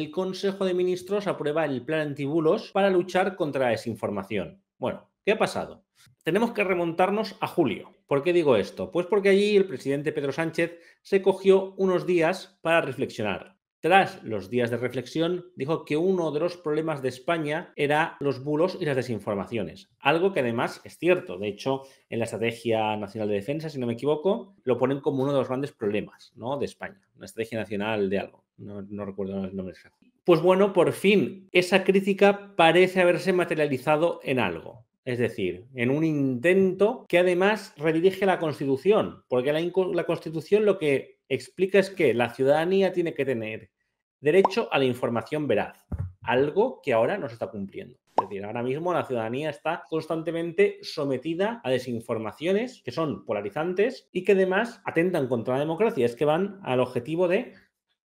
el Consejo de Ministros aprueba el plan antibulos para luchar contra la desinformación. Bueno, ¿qué ha pasado? Tenemos que remontarnos a julio. ¿Por qué digo esto? Pues porque allí el presidente Pedro Sánchez se cogió unos días para reflexionar. Tras los días de reflexión, dijo que uno de los problemas de España era los bulos y las desinformaciones, algo que además es cierto. De hecho, en la Estrategia Nacional de Defensa, si no me equivoco, lo ponen como uno de los grandes problemas ¿no? de España, una estrategia nacional de algo. No, recuerdo el nombre exacto. Pues bueno, por fin, esa crítica parece haberse materializado en algo. Es decir, en un intento que además redirige la Constitución, porque la, Constitución lo que explica es que la ciudadanía tiene que tener derecho a la información veraz, algo que ahora no se está cumpliendo. Es decir, ahora mismo la ciudadanía está constantemente sometida a desinformaciones que son polarizantes y que además atentan contra la democracia, es que van al objetivo de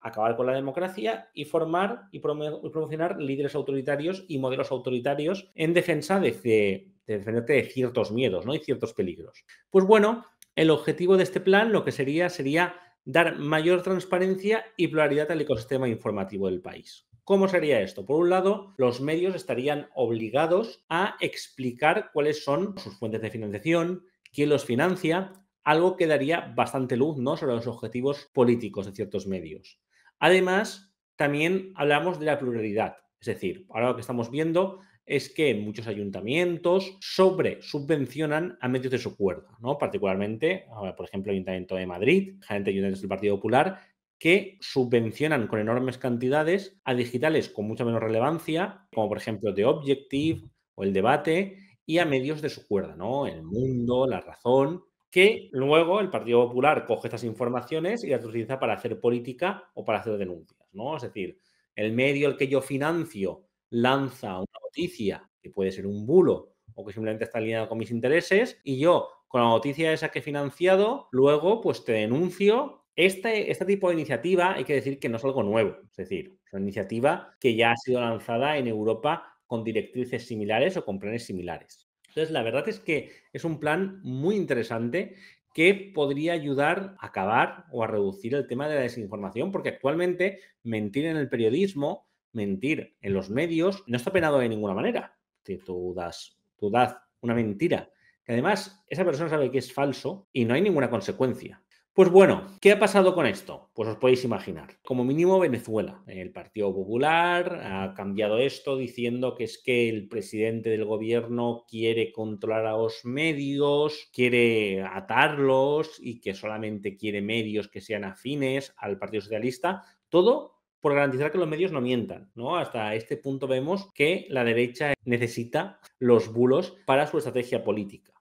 acabar con la democracia y formar y promocionar líderes autoritarios y modelos autoritarios en defensa de, de ciertos miedos ¿no? y ciertos peligros. Pues bueno, el objetivo de este plan lo que sería sería dar mayor transparencia y pluralidad al ecosistema informativo del país. ¿Cómo sería esto? Por un lado, los medios estarían obligados a explicar cuáles son sus fuentes de financiación, quién los financia, algo que daría bastante luz sobre los objetivos políticos de ciertos medios. Además, también hablamos de la pluralidad, es decir, ahora lo que estamos viendo es que muchos ayuntamientos sobre subvencionan a medios de su cuerda, ¿no? Particularmente, por ejemplo, el Ayuntamiento de Madrid, generalmente ayuntamientos del Partido Popular, que subvencionan con enormes cantidades a digitales con mucha menos relevancia, como por ejemplo The Objective o El Debate, y a medios de su cuerda, ¿no? El Mundo, La Razón, que luego el Partido Popular coge estas informaciones y las utiliza para hacer política o para hacer denuncias, ¿no? Es decir, el medio al que yo financio lanza una noticia que puede ser un bulo o que simplemente está alineada con mis intereses y yo con la noticia esa que he financiado, luego pues te denuncio. Este, este tipo de iniciativa hay que decir que no es algo nuevo, es decir, es una iniciativa que ya ha sido lanzada en Europa con directrices similares o con planes similares. Entonces, la verdad es que es un plan muy interesante que podría ayudar a acabar o a reducir el tema de la desinformación, porque actualmente mentir en el periodismo, mentir en los medios, no está penado de ninguna manera. Si tú das, tú das una mentira, que además esa persona sabe que es falso y no hay ninguna consecuencia. Pues bueno, ¿qué ha pasado con esto? Pues os podéis imaginar. Como mínimo Venezuela. El Partido Popular ha cambiado esto diciendo que es que el presidente del gobierno quiere controlar a los medios, quiere atarlos y que solamente quiere medios que sean afines al Partido Socialista. Todo por garantizar que los medios no mientan, ¿no? Hasta este punto vemos que la derecha necesita los bulos para su estrategia política.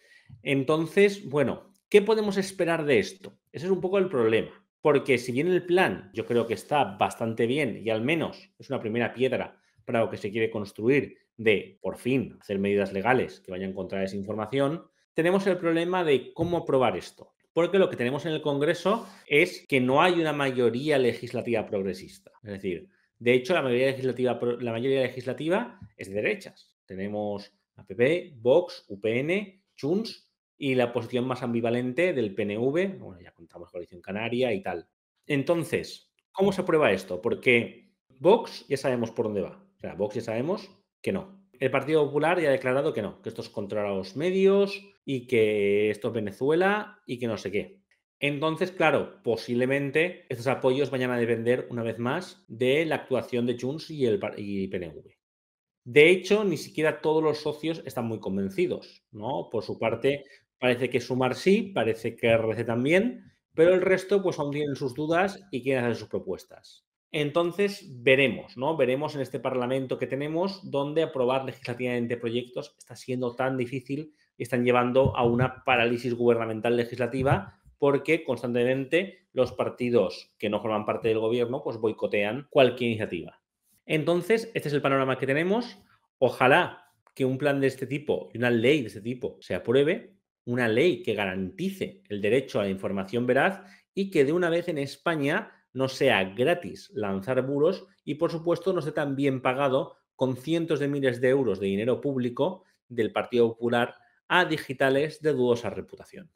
Entonces, bueno, ¿Qué podemos esperar de esto? Ese es un poco el problema. Porque si bien el plan yo creo que está bastante bien y al menos es una primera piedra para lo que se quiere construir de por fin hacer medidas legales que vayan contra esa información, tenemos el problema de cómo probar esto. Porque lo que tenemos en el Congreso es que no hay una mayoría legislativa progresista. Es decir, de hecho, la mayoría legislativa, la mayoría legislativa es de derechas. Tenemos APP, Vox, UPN, Chuns y la posición más ambivalente del PNV, bueno, ya contamos coalición canaria y tal. Entonces, ¿cómo se aprueba esto? Porque Vox ya sabemos por dónde va. O sea, Vox ya sabemos que no. El Partido Popular ya ha declarado que no, que esto es contra los medios y que esto es Venezuela y que no sé qué. Entonces, claro, posiblemente estos apoyos vayan a depender una vez más de la actuación de Junts y el PNV. De hecho, ni siquiera todos los socios están muy convencidos, ¿no? Por su parte, Parece que sumar sí, parece que RBC también, pero el resto pues aún tienen sus dudas y quieren hacer sus propuestas. Entonces veremos, ¿no? Veremos en este Parlamento que tenemos dónde aprobar legislativamente proyectos está siendo tan difícil y están llevando a una parálisis gubernamental legislativa porque constantemente los partidos que no forman parte del gobierno pues boicotean cualquier iniciativa. Entonces, este es el panorama que tenemos. Ojalá que un plan de este tipo y una ley de este tipo se apruebe una ley que garantice el derecho a la información veraz y que de una vez en España no sea gratis lanzar buros y por supuesto no esté tan bien pagado con cientos de miles de euros de dinero público del Partido Popular a digitales de dudosa reputación.